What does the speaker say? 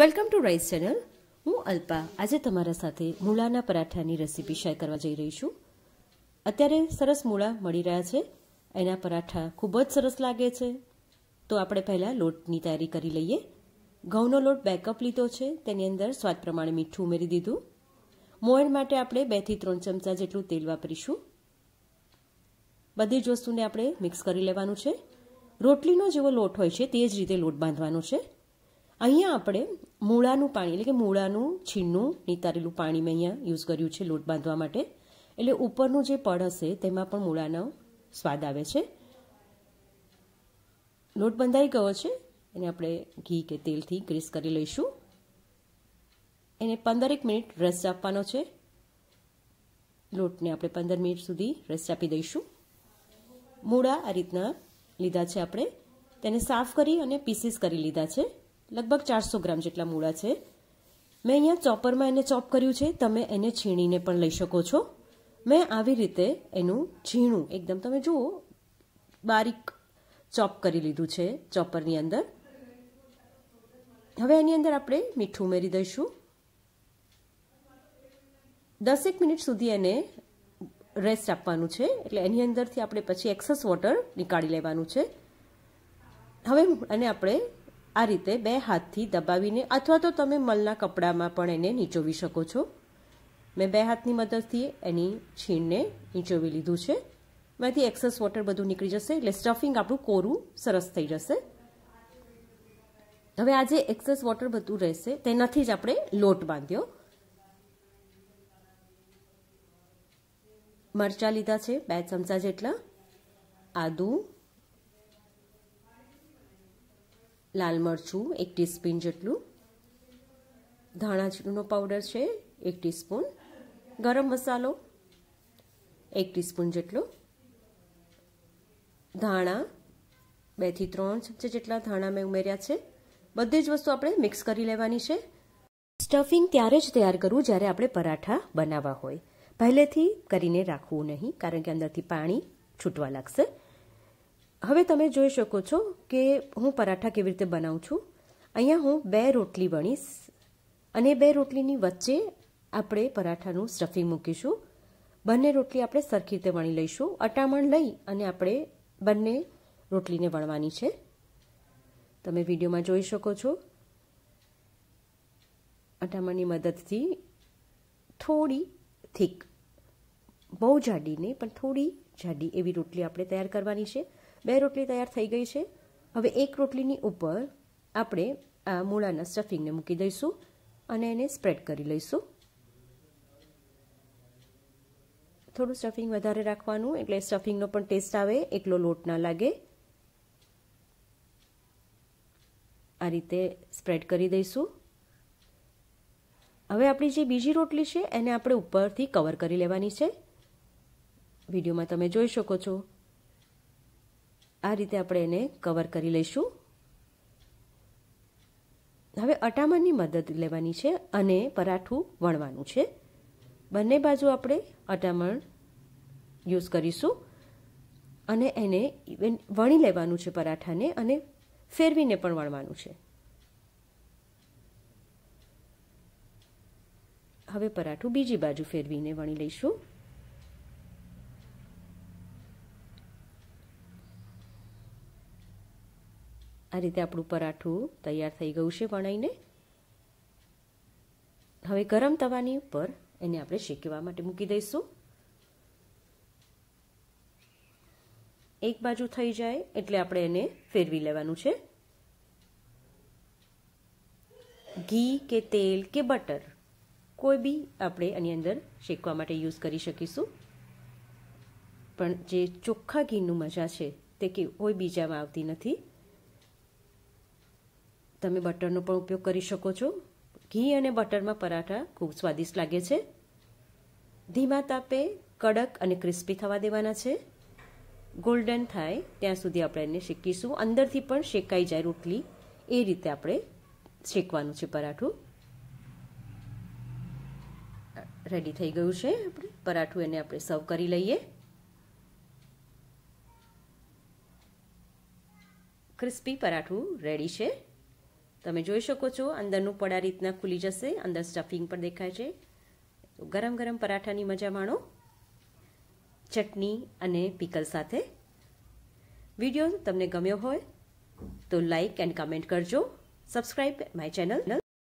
welcome to rice channel હું અલ્પા આજે તમારા સાથે મૂળાના પરાઠાની રેસીપી શેર કરવા જઈ રહી છું અત્યારે સરસ મૂળા મળી રહ્યા છે એના પરાઠા ખૂબ જ સરસ લાગે છે તો આપણે પહેલાં લોટની તૈયારી કરી લઈએ ઘઉંનો લોટ બેકઅપ લીધો છે તેની અંદર સ્વાદ પ્રમાણે મીઠું ઉમેરી દીધું મોયણ માટે આપણે બેથી ત્રણ ચમચા જેટલું તેલ વાપરીશું બધી જ વસ્તુને આપણે મિક્સ કરી લેવાનું છે રોટલીનો જેવો લોટ હોય છે તે જ રીતે લોટ બાંધવાનો છે અહીંયા આપણે મૂળાનું પાણી એટલે કે મૂળાનું છીણનું નિતારેલું પાણી મેં અહીંયા યુઝ કર્યું છે લોટ બાંધવા માટે એટલે ઉપરનું જે પડ હશે તેમાં પણ મૂળાનો સ્વાદ આવે છે લોટ બંધાઈ ગયો છે એને આપણે ઘી કે તેલથી ગ્રીસ કરી લઈશું એને પંદરેક મિનિટ રસ આપવાનો છે લોટને આપણે પંદર મિનિટ સુધી રસ આપી દઈશું મૂળા આ રીતના લીધા છે આપણે તેને સાફ કરી અને પીસીસ કરી લીધા છે લગભગ ચારસો ગ્રામ જેટલા મૂળા છે મેં અહીંયા ચોપરમાં એને ચોપ કર્યું છે તમે એને છીણીને પણ લઈ શકો છો મેં આવી રીતે એનું છીણું એકદમ તમે જુઓ બારીક ચોપ કરી લીધું છે ચોપરની અંદર હવે એની અંદર આપણે મીઠું ઉમેરી દઈશું દસેક મિનિટ સુધી એને રેસ્ટ આપવાનું છે એટલે એની અંદરથી આપણે પછી એક્સસ વોટર નીકાળી લેવાનું છે હવે એને આપણે આ રીતે બે હાથથી દબાવીને અથવા તો તમે મલના કપડામાં પણ એને નીચોવી શકો છો મેં બે હાથની મદદથી એની છીણને નીચોવી લીધું છે એમાંથી એક્સેસ વોટર બધું નીકળી જશે એટલે સ્ટફિંગ આપણું કોરું સરસ થઈ જશે હવે આજે એક્સેસ વોટર બધું રહેશે તેનાથી જ આપણે લોટ બાંધ્યો મરચાં લીધા છે બે ચમચા જેટલા આદું લાલ મરચું એક ટીસ્પૂન જેટલું ધાણા જીરુંનો પાવડર છે એક ટીસ્પૂન ગરમ મસાલો એક ટીસ્પૂન જેટલો ધાણા બેથી ત્રણ ચમચા જેટલા ધાણા મેં ઉમેર્યા છે બધી જ વસ્તુ આપણે મિક્સ કરી લેવાની છે સ્ટફિંગ ત્યારે જ તૈયાર કરવું જ્યારે આપણે પરાઠા બનાવવા હોય પહેલેથી કરીને રાખવું નહીં કારણ કે અંદરથી પાણી છૂટવા લાગશે હવે તમે જોઈ શકો છો કે હું પરાઠા કેવી રીતે બનાવું છું અહીંયા હું બે રોટલી વણીશ અને બે રોટલીની વચ્ચે આપણે પરાઠાનું સ્ટફિંગ મૂકીશું બંને રોટલી આપણે સરખી રીતે વણી લઈશું અટામણ લઈ અને આપણે બંને રોટલીને વણવાની છે તમે વિડીયોમાં જોઈ શકો છો અટામણની મદદથી થોડી થીક બહુ જાડી નહીં પણ થોડી જાડી એવી રોટલી આપણે તૈયાર કરવાની છે બે રોટલી તૈયાર થઈ ગઈ છે હવે એક રોટલીની ઉપર આપણે આ મૂળાના સ્ટફિંગને મૂકી દઈશું અને એને સ્પ્રેડ કરી લઈશું થોડું સ્ટફિંગ વધારે રાખવાનું એટલે સ્ટફિંગનો પણ ટેસ્ટ આવે એકલો લોટ ના લાગે આ રીતે સ્પ્રેડ કરી દઈશું હવે આપણી જે બીજી રોટલી છે એને આપણે ઉપરથી કવર કરી લેવાની છે વિડીયોમાં તમે જોઈ શકો છો આ રીતે આપણે એને કવર કરી લઈશું હવે અટામણની મદદ લેવાની છે અને પરાઠું વણવાનું છે બંને બાજુ આપણે અટામણ યુઝ કરીશું અને એને વણી લેવાનું છે પરાઠાને અને ફેરવીને પણ વણવાનું છે હવે પરાઠું બીજી બાજુ ફેરવીને વણી લઈશું આ રીતે આપણું પરાઠું તૈયાર થઈ ગયું છે વણાઈને હવે ગરમ તવાની ઉપર એને આપણે શેકવા માટે મૂકી દઈશું એક બાજુ થઈ જાય એટલે આપણે એને ફેરવી લેવાનું છે ઘી કે તેલ કે બટર કોઈ બી આપણે એની અંદર શેકવા માટે યુઝ કરી શકીશું પણ જે ચોખ્ખા ઘીનું મજા છે તે કોઈ બીજામાં આવતી નથી તમે બટરનો પણ ઉપયોગ કરી શકો છો ઘી અને બટરમાં પરાઠા ખૂબ સ્વાદિષ્ટ લાગે છે ધીમા તાપે કડક અને ક્રિસ્પી થવા દેવાના છે ગોલ્ડન થાય ત્યાં સુધી આપણે એને શેકીશું અંદરથી પણ શેકાઈ જાય રોટલી એ રીતે આપણે શેકવાનું છે પરાઠું રેડી થઈ ગયું છે આપણે પરાઠું એને આપણે સર્વ કરી લઈએ ક્રિસ્પી પરાઠું રેડી છે તમે જોઈ શકો છો અંદરનું પડા રીતના ખુલી જશે અંદર સ્ટફિંગ પણ દેખાય છે તો ગરમ ગરમ પરાઠાની મજા માણો ચટણી અને પીકલ સાથે વિડીયો તમને ગમ્યો હોય તો લાઇક એન્ડ કમેન્ટ કરજો સબસ્ક્રાઈબ માય ચેનલ